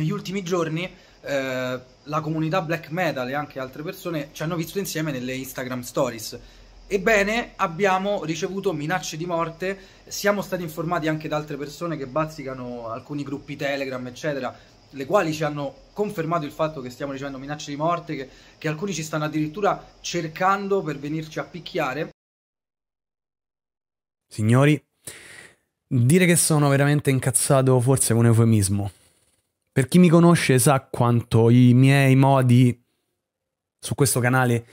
negli ultimi giorni eh, la comunità black metal e anche altre persone ci hanno visto insieme nelle Instagram stories. Ebbene, abbiamo ricevuto minacce di morte, siamo stati informati anche da altre persone che bazzicano alcuni gruppi Telegram, eccetera, le quali ci hanno confermato il fatto che stiamo ricevendo minacce di morte, che, che alcuni ci stanno addirittura cercando per venirci a picchiare. Signori, dire che sono veramente incazzato forse è un eufemismo per chi mi conosce sa quanto i miei modi su questo canale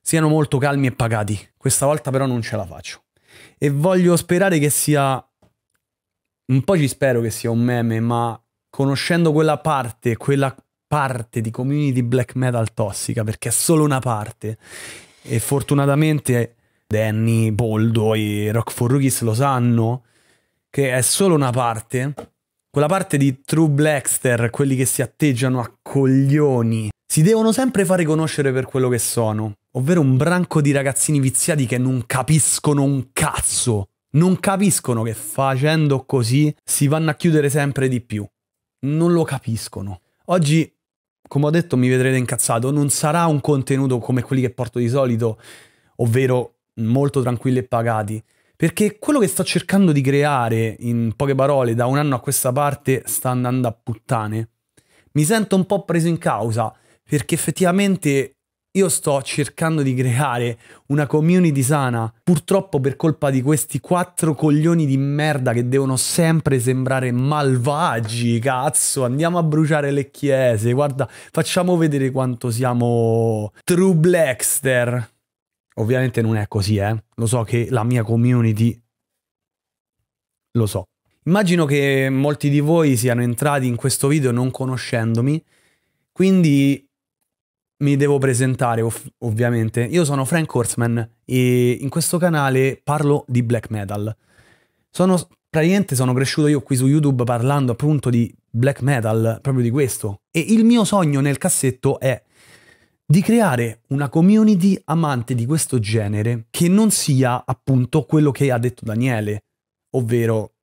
siano molto calmi e pagati. Questa volta però non ce la faccio. E voglio sperare che sia... Un po' ci spero che sia un meme, ma conoscendo quella parte, quella parte di community black metal tossica, perché è solo una parte, e fortunatamente Danny, Boldo e Rock for Rookies lo sanno, che è solo una parte, quella parte di True Blackster, quelli che si atteggiano a coglioni, si devono sempre fare conoscere per quello che sono, ovvero un branco di ragazzini viziati che non capiscono un cazzo. Non capiscono che facendo così si vanno a chiudere sempre di più. Non lo capiscono. Oggi, come ho detto, mi vedrete incazzato. Non sarà un contenuto come quelli che porto di solito, ovvero molto tranquilli e pagati. Perché quello che sto cercando di creare, in poche parole, da un anno a questa parte sta andando a puttane. Mi sento un po' preso in causa, perché effettivamente io sto cercando di creare una community sana, purtroppo per colpa di questi quattro coglioni di merda che devono sempre sembrare malvagi, cazzo, andiamo a bruciare le chiese, guarda, facciamo vedere quanto siamo true blackster. Ovviamente non è così, eh. Lo so che la mia community... Lo so. Immagino che molti di voi siano entrati in questo video non conoscendomi, quindi mi devo presentare ov- ovviamente. Io sono Frank Horseman e in questo canale parlo di black metal. Sono, praticamente sono cresciuto io qui su YouTube parlando appunto di black metal, proprio di questo. E il mio sogno nel cassetto è di creare una community amante di questo genere che non sia appunto quello che ha detto Daniele, ovvero...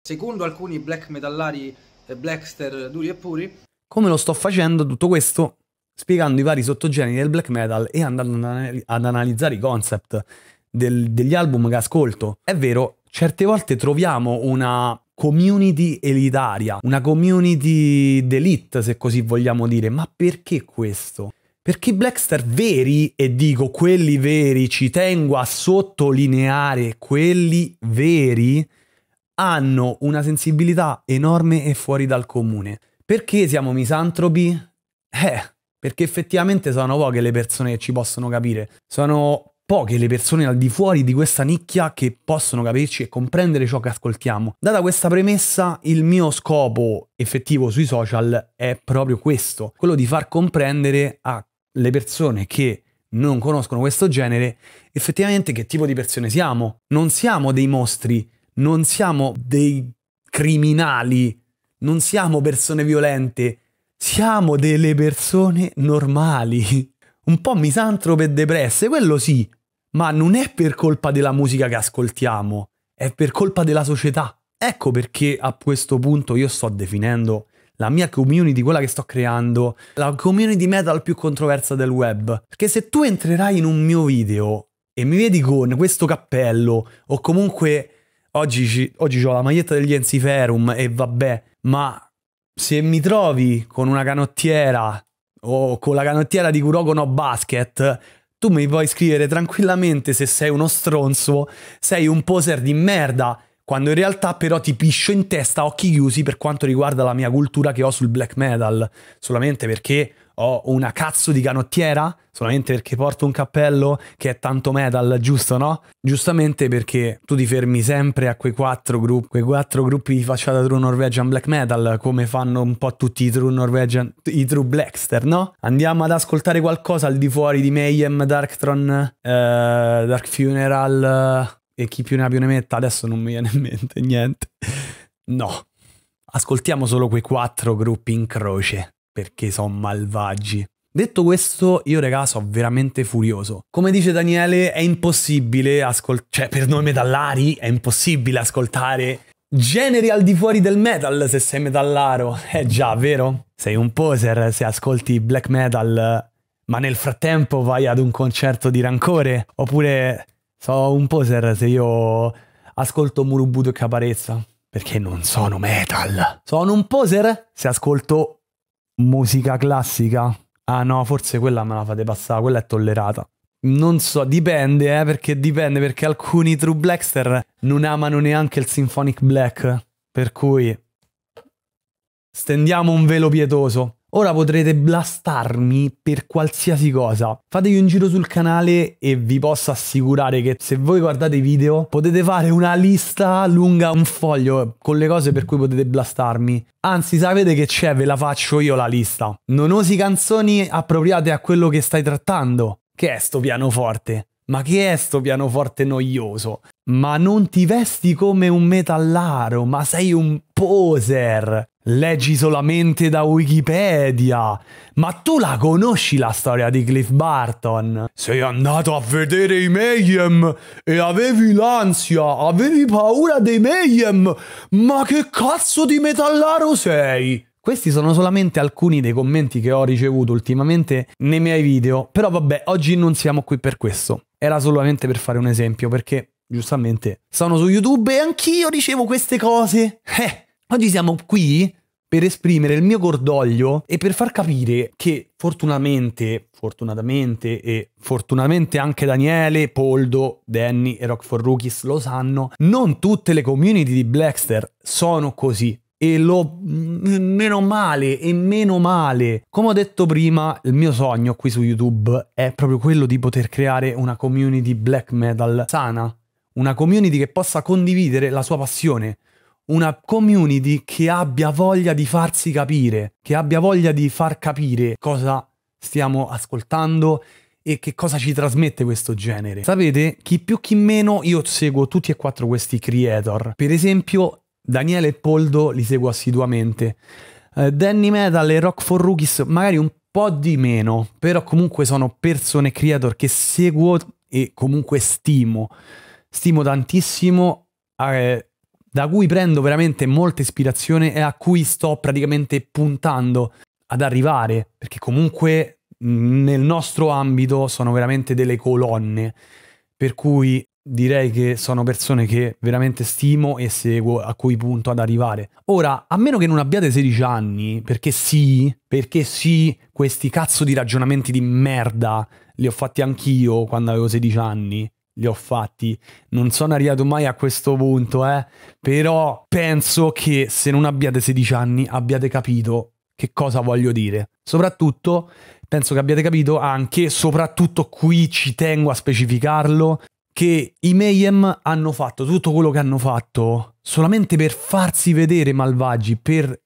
Secondo alcuni black metallari e eh, blackster duri e puri... Come lo sto facendo tutto questo? Spiegando i vari sottogeneri del black metal e andando ad analizzare i concept del, degli album che ascolto. È vero, certe volte troviamo una community elitaria, una community d'elite se così vogliamo dire, ma perché questo? Perché i Blackstar veri, e dico quelli veri, ci tengo a sottolineare, quelli veri hanno una sensibilità enorme e fuori dal comune. Perché siamo misantropi? Eh, perché effettivamente sono poche le persone che ci possono capire. Sono poche le persone al di fuori di questa nicchia che possono capirci e comprendere ciò che ascoltiamo. Data questa premessa, il mio scopo effettivo sui social è proprio questo, quello di far comprendere alle persone che non conoscono questo genere effettivamente che tipo di persone siamo. Non siamo dei mostri, non siamo dei criminali, non siamo persone violente, siamo delle persone normali. un po' misantrope e depresse, quello sì, ma non è per colpa della musica che ascoltiamo, è per colpa della società. Ecco perché a questo punto io sto definendo la mia community, quella che sto creando, la community metal più controversa del web. Perché se tu entrerai in un mio video e mi vedi con questo cappello, o comunque oggi, oggi ho la maglietta degli Enziferum e vabbè, ma se mi trovi con una canottiera o con la canottiera di Kuroko no basket, tu mi puoi scrivere tranquillamente se sei uno stronzo, sei un poser di merda, quando in realtà però ti piscio in testa a occhi chiusi per quanto riguarda la mia cultura che ho sul black metal, solamente perché ho una cazzo di canottiera solamente perché porto un cappello che è tanto metal, giusto no? Giustamente perché tu ti fermi sempre a quei quattro gruppi, quei quattro gruppi di facciata True Norwegian Black Metal, come fanno un po' tutti i True Norwegian, i True Blackster, no? Andiamo ad ascoltare qualcosa al di fuori di Mayhem, Darktron, eh, Dark Funeral eh, e chi più ne ha più ne metta, adesso non mi viene in mente niente. No. Ascoltiamo solo quei quattro gruppi in croce perché sono malvagi. Detto questo, io raga sono veramente furioso. Come dice Daniele, è impossibile ascoltare, cioè per noi metallari è impossibile ascoltare generi al di fuori del metal se sei metallaro. Eh già, vero? Sei un poser se ascolti black metal, ma nel frattempo vai ad un concerto di rancore. Oppure so un poser se io ascolto Murubuto e Caparezza. Perché non sono metal. Sono un poser se ascolto musica classica? Ah no, forse quella me la fate passare, quella è tollerata. Non so, dipende, eh, perché dipende, perché alcuni True Blackster non amano neanche il Symphonic Black, per cui stendiamo un velo pietoso. Ora potrete blastarmi per qualsiasi cosa. Fatevi un giro sul canale e vi posso assicurare che se voi guardate i video potete fare una lista lunga, un foglio con le cose per cui potete blastarmi. Anzi, sapete che c'è, ve la faccio io la lista. Non osi canzoni appropriate a quello che stai trattando. Che è sto pianoforte? Ma che è sto pianoforte noioso? Ma non ti vesti come un metallaro, ma sei un poser. Leggi solamente da Wikipedia. Ma tu la conosci la storia di Cliff Barton? Sei andato a vedere i Mayhem e avevi l'ansia, avevi paura dei Mayhem. Ma che cazzo di metallaro sei? Questi sono solamente alcuni dei commenti che ho ricevuto ultimamente nei miei video, però vabbè, oggi non siamo qui per questo. Era solamente per fare un esempio, perché giustamente sono su YouTube e anch'io ricevo queste cose. Eh, Oggi siamo qui per esprimere il mio cordoglio e per far capire che fortunatamente, fortunatamente e fortunatamente anche Daniele, Poldo, Danny e Rock for Rookies lo sanno, non tutte le community di Blackster sono così. E lo mm, meno male e meno male. Come ho detto prima, il mio sogno qui su YouTube è proprio quello di poter creare una community black metal sana, una community che possa condividere la sua passione, una community che abbia voglia di farsi capire, che abbia voglia di far capire cosa stiamo ascoltando e che cosa ci trasmette questo genere. Sapete, chi più chi meno io seguo tutti e quattro questi creator. Per esempio, Daniele e Poldo li seguo assiduamente. Uh, Danny Metal e Rock for Rookies magari un po' di meno, però comunque sono persone creator che seguo e comunque stimo. Stimo tantissimo. Eh, da cui prendo veramente molta ispirazione e a cui sto praticamente puntando ad arrivare, perché comunque mm, nel nostro ambito sono veramente delle colonne, per cui direi che sono persone che veramente stimo e seguo, a cui punto ad arrivare. Ora, a meno che non abbiate 16 anni, perché sì, perché sì, questi cazzo di ragionamenti di merda li ho fatti anch'io quando avevo 16 anni, li ho fatti. Non sono arrivato mai a questo punto, eh. Però penso che se non abbiate 16 anni abbiate capito che cosa voglio dire. Soprattutto, penso che abbiate capito anche, soprattutto qui ci tengo a specificarlo, che i Mayhem hanno fatto tutto quello che hanno fatto solamente per farsi vedere malvagi, per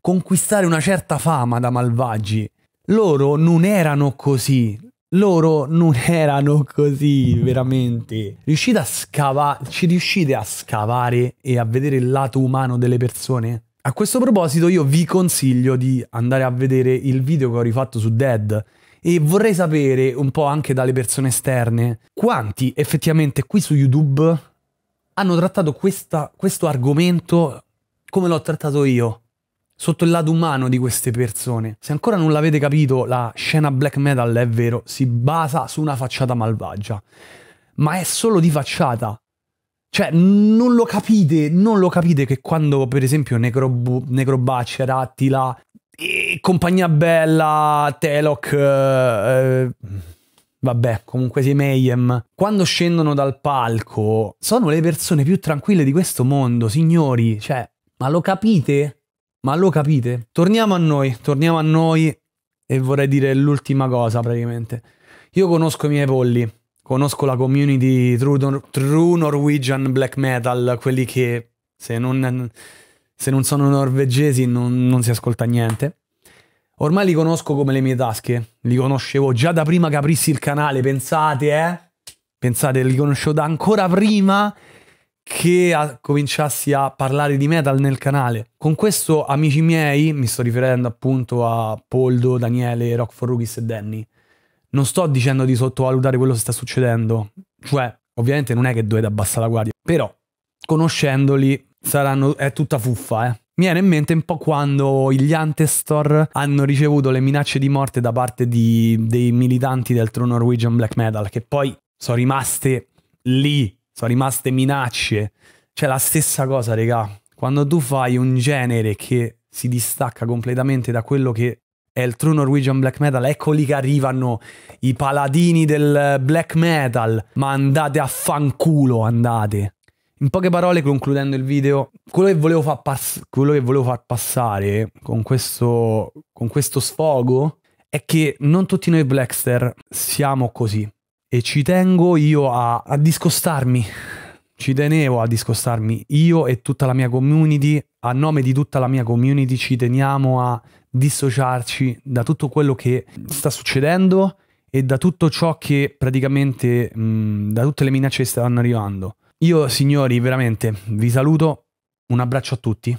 conquistare una certa fama da malvagi. Loro non erano così, loro non erano così veramente. Riuscite a scavare, ci riuscite a scavare e a vedere il lato umano delle persone? A questo proposito io vi consiglio di andare a vedere il video che ho rifatto su Dead e vorrei sapere un po' anche dalle persone esterne quanti effettivamente qui su YouTube hanno trattato questa, questo argomento come l'ho trattato io sotto il lato umano di queste persone. Se ancora non l'avete capito, la scena black metal è vero, si basa su una facciata malvagia, ma è solo di facciata. Cioè, non lo capite, non lo capite che quando, per esempio, Necrob- Necrobacer, Attila e compagnia bella, Teloc, eh, eh, vabbè, comunque sei Mayhem, quando scendono dal palco, sono le persone più tranquille di questo mondo, signori, cioè, ma lo capite? Ma lo capite? Torniamo a noi, torniamo a noi e vorrei dire l'ultima cosa praticamente. Io conosco i miei polli, conosco la community true, Nor true Norwegian black metal, quelli che se non, se non sono norvegesi non, non si ascolta niente. Ormai li conosco come le mie tasche, li conoscevo già da prima che aprissi il canale, pensate eh? Pensate, li conoscevo da ancora prima che a, cominciassi a parlare di metal nel canale. Con questo, amici miei, mi sto riferendo appunto a Poldo, Daniele, Rock for Rookies e Danny. Non sto dicendo di sottovalutare quello che sta succedendo, cioè, ovviamente non è che dovete abbassare la guardia, però conoscendoli saranno è tutta fuffa, eh. Mi viene in mente un po' quando gli Antestor hanno ricevuto le minacce di morte da parte di, dei militanti del True Norwegian Black Metal, che poi sono rimaste lì sono rimaste minacce. Cioè la stessa cosa, regà. Quando tu fai un genere che si distacca completamente da quello che è il true Norwegian black metal, eccoli che arrivano i paladini del black metal, ma andate a fanculo, andate. In poche parole, concludendo il video, quello che volevo far, pass che volevo far passare con questo, con questo sfogo è che non tutti noi blackster siamo così e ci tengo io a, a discostarmi, ci tenevo a discostarmi, io e tutta la mia community, a nome di tutta la mia community ci teniamo a dissociarci da tutto quello che sta succedendo e da tutto ciò che praticamente, mh, da tutte le minacce che stanno arrivando. Io signori veramente vi saluto, un abbraccio a tutti,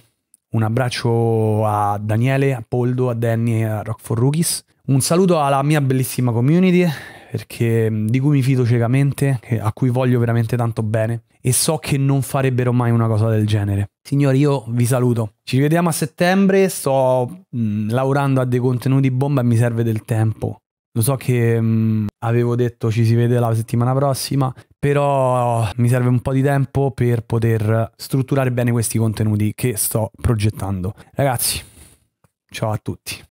un abbraccio a Daniele, a Poldo, a Danny, e a Rock for Rookies, un saluto alla mia bellissima community perché, mm, di cui mi fido ciecamente, a cui voglio veramente tanto bene e so che non farebbero mai una cosa del genere. Signori, io vi saluto. Ci rivediamo a settembre, sto mh, mm, lavorando a dei contenuti bomba e mi serve del tempo. Lo so che mh, mm, avevo detto ci si vede la settimana prossima, però mi serve un po' di tempo per poter strutturare bene questi contenuti che sto progettando. Ragazzi, ciao a tutti.